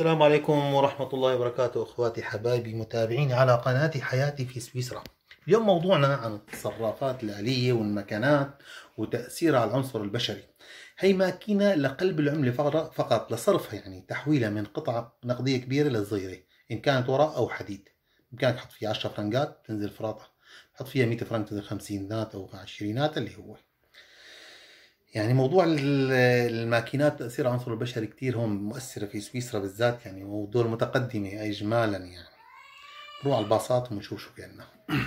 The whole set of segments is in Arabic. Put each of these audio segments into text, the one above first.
السلام عليكم ورحمة الله وبركاته أخواتي حبايبي متابعيني على قناة حياتي في سويسرا اليوم موضوعنا عن التصرفات الآلية والمكانات وتأثيرها على العنصر البشري هي ماكينة لقلب العملة فقط لصرفها يعني تحويلها من قطعة نقدية كبيرة لصغيرة إن كانت وراء أو حديد بإمكانك تحط فيها 10 فرنكات تنزل فراطة تحط فيها 100 فرنك تنزل خمسينات أو عشرينات اللي هو يعني موضوع الماكينات تاثير العنصر البشري كثير هون مؤثره في سويسرا بالذات يعني ودول متقدمه اجمالا يعني نروح على الباصات ونشوف شو في عندنا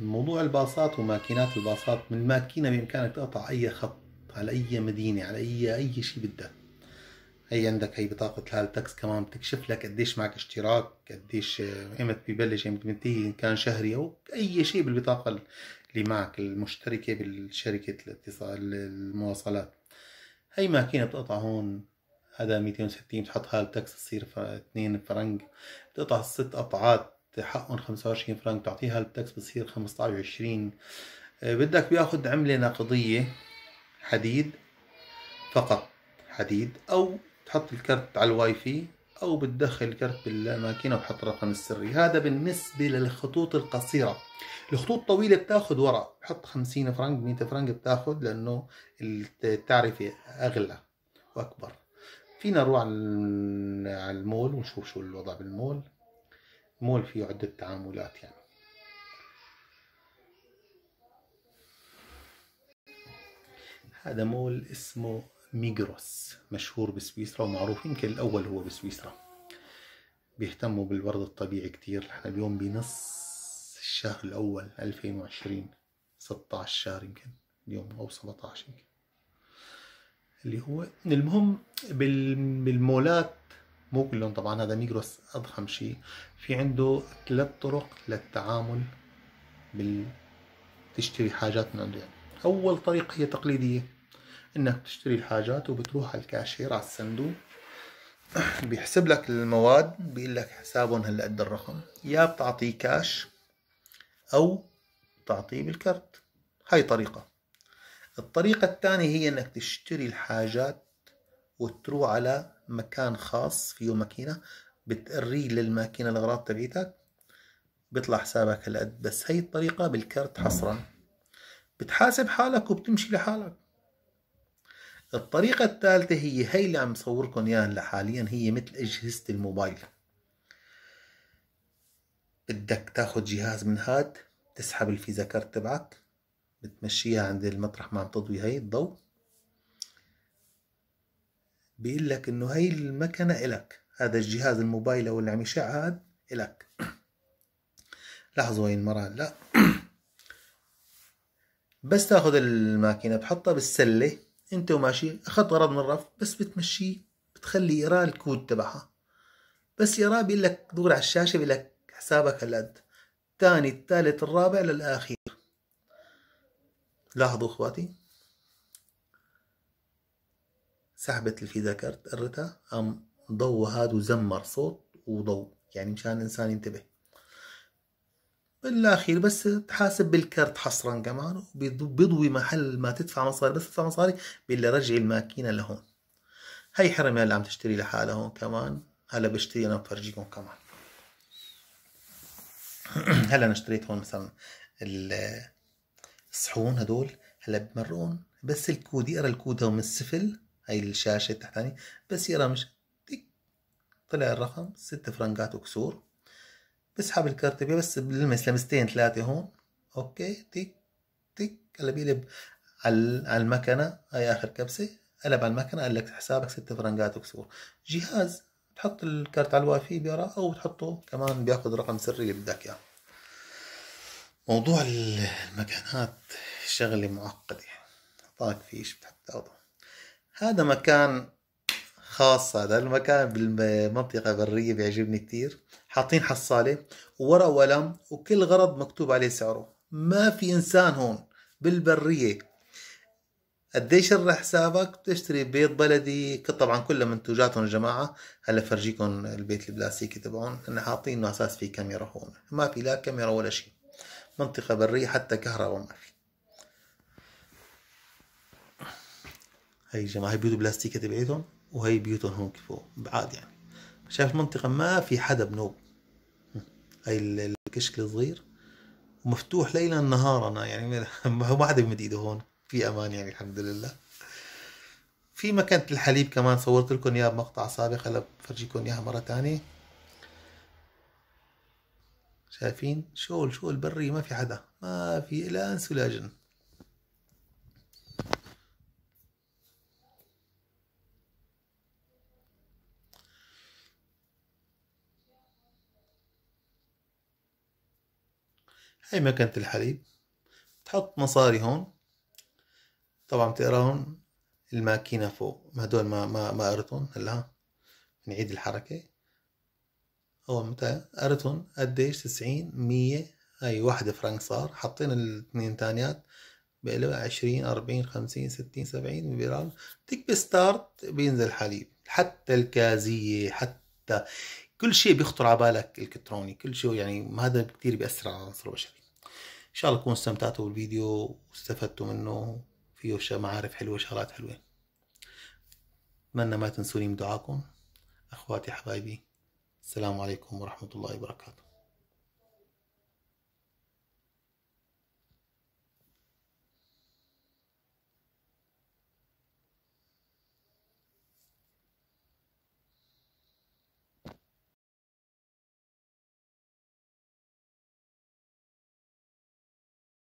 موضوع الباصات وماكينات الباصات من ماكينه بامكانك تقطع اي خط على اي مدينه على اي اي شيء بدك هي عندك هي بطاقة الهالتكس كمان بتكشف لك قديش معك اشتراك قديش ايمت آه، ببلش ايمت يعني بينتهي ان كان شهري او اي شيء بالبطاقة اللي معك المشتركة بالشركة الاتصال المواصلات هي ماكينة بتقطع هون هذا 260 بتحط التاكس تصير 2 فرنك بتقطع الست قطعات حقهم 25 فرنك بتعطيها التاكس بتصير 15 20 آه، بدك بياخد عملة نقدية حديد فقط حديد او تحط الكرت على الواي فاي أو بتدخل الكرت بالماكينة وبحط الرقم السري هذا بالنسبة للخطوط القصيرة الخطوط الطويلة بتاخذ ورق بحط 50 فرنك 100 فرنك بتاخذ لأنه التعرفة أغلى وأكبر فينا نروح على المول ونشوف شو الوضع بالمول المول فيه عدة تعاملات يعني هذا مول اسمه ميجروس مشهور بسويسرا ومعروف يمكن الأول هو بسويسرا بيهتموا بالورد الطبيعي كتير احنا اليوم بنص الشهر الأول 2020 16 شهر يمكن اليوم أو 17 يمكن اللي هو المهم بالمولات مو كلهم طبعا هذا ميجروس أضخم شيء في عنده ثلاث طرق للتعامل بال تشتري حاجات من عنده يعني. أول طريقة هي تقليدية انك تشتري الحاجات وبتروح على الكاشير على الصندوق بيحسب لك المواد بيقول لك حسابهم هلا قد الرقم يا بتعطيه كاش او بتعطيه بالكرت هاي طريقه الطريقه الثانيه هي انك تشتري الحاجات وتروح على مكان خاص فيه ماكينه بتقري للماكينه الاغراض تبعيتك بيطلع حسابك هالقد بس هي الطريقه بالكرت حصرا بتحاسب حالك وبتمشي لحالك الطريقة الثالثة هي هي اللي عم صوركم اياها هلا حاليا هي مثل اجهزة الموبايل بدك تاخد جهاز من هاد تسحب الفيزا كارت تبعك بتمشيها عند المطرح ما عم تضوي هي الضوء بيقول لك انه هي المكنة الك هذا الجهاز الموبايل او اللي عم يشع هاد الك لاحظوا هي المرة لا بس تاخذ الماكينة بتحطها بالسلة انت وماشي اخذت غرض من الرف بس بتمشيه بتخلي يقرا الكود تبعها بس يرى بيقول لك دور على الشاشه بيقول لك حسابك هالقد الثاني الثالث الرابع للاخير لاحظوا اخواتي سحبت الفيزا كارت قرتها قام ضو هاد وزمر صوت وضوء يعني مشان الانسان ينتبه بالاخير بس تحاسب بالكرت حصرا كمان بيضوي محل ما تدفع مصاري بس تدفع مصاري باللي رجع الماكينه لهون هي حرمه اللي عم تشتري لحالها هون كمان هلا بشتري انا بفرجيكم كمان هلا انا اشتريت هون مثلا الصحون هدول هلا بمرقون بس الكود يقرا الكود هون من السفل هي الشاشه التحتانيه بس يقرا مش طلع الرقم ست فرنكات وكسور بسحب الكرت بس بلمس لمستين ثلاثة هون اوكي تيك تيك هلا بيقلب على المكنة هاي آخر كبسة قلب على المكنة قال لك حسابك ست فرنجات وكسور جهاز بتحط الكارت على الواي فاي بيقرا او بتحطه كمان بياخذ رقم سري اللي بدك اياه موضوع المكانات شغلة معقدة طاق فيش بتحب تاخذه هذا مكان خاصة هذا المكان بالمنطقة برية بيعجبني كثير حاطين حصالة وورق وقلم وكل غرض مكتوب عليه سعره ما في إنسان هون بالبرية قديش الرح حسابك بتشتري بيض بلدي طبعا كلها منتوجاتهم جماعة هلا فرجيكم البيت البلاستيكي تبعهم حاطين حاطينه اساس في كاميرا هون ما في لا كاميرا ولا شيء منطقة برية حتى كهرباء ما في هي جماعة بيوت بلاستيكة تبعيتهم وهي بيوتهم هون كيف بعاد يعني شايف المنطقة ما في حدا بنوب هاي الكشك الصغير ومفتوح ليلا نهارا يعني ما حدا بيمد ايده هون في امان يعني الحمد لله في مكانة الحليب كمان صورت لكم اياها بمقطع سابق هلا بفرجيكم اياها مرة تانية شايفين شغل شغل بري ما في حدا ما في لا انس ولا جن هاي مكنة الحليب تحط مصاري هون طبعا بتقراهم الماكينة فوق ما هدول ما ما ما قرتهم هلا نعيد الحركة أول متى قرتهم قديش تسعين مية هاي واحدة فرنك صار حطينا الاثنين تانيات بقلبها عشرين أربعين خمسين ستين سبعين بيرال تكبس ستارت بينزل حليب حتى الكازية حتى كل شيء بيخطر على بالك الكتروني كل شيء يعني هذا كثير بياثر على العنصر البشري ان شاء الله تكونوا استمتعتوا بالفيديو واستفدتوا منه فيه معارف حلوه شغلات حلوه اتمنى ما تنسوني من دعاكم اخواتي حبايبي السلام عليكم ورحمه الله وبركاته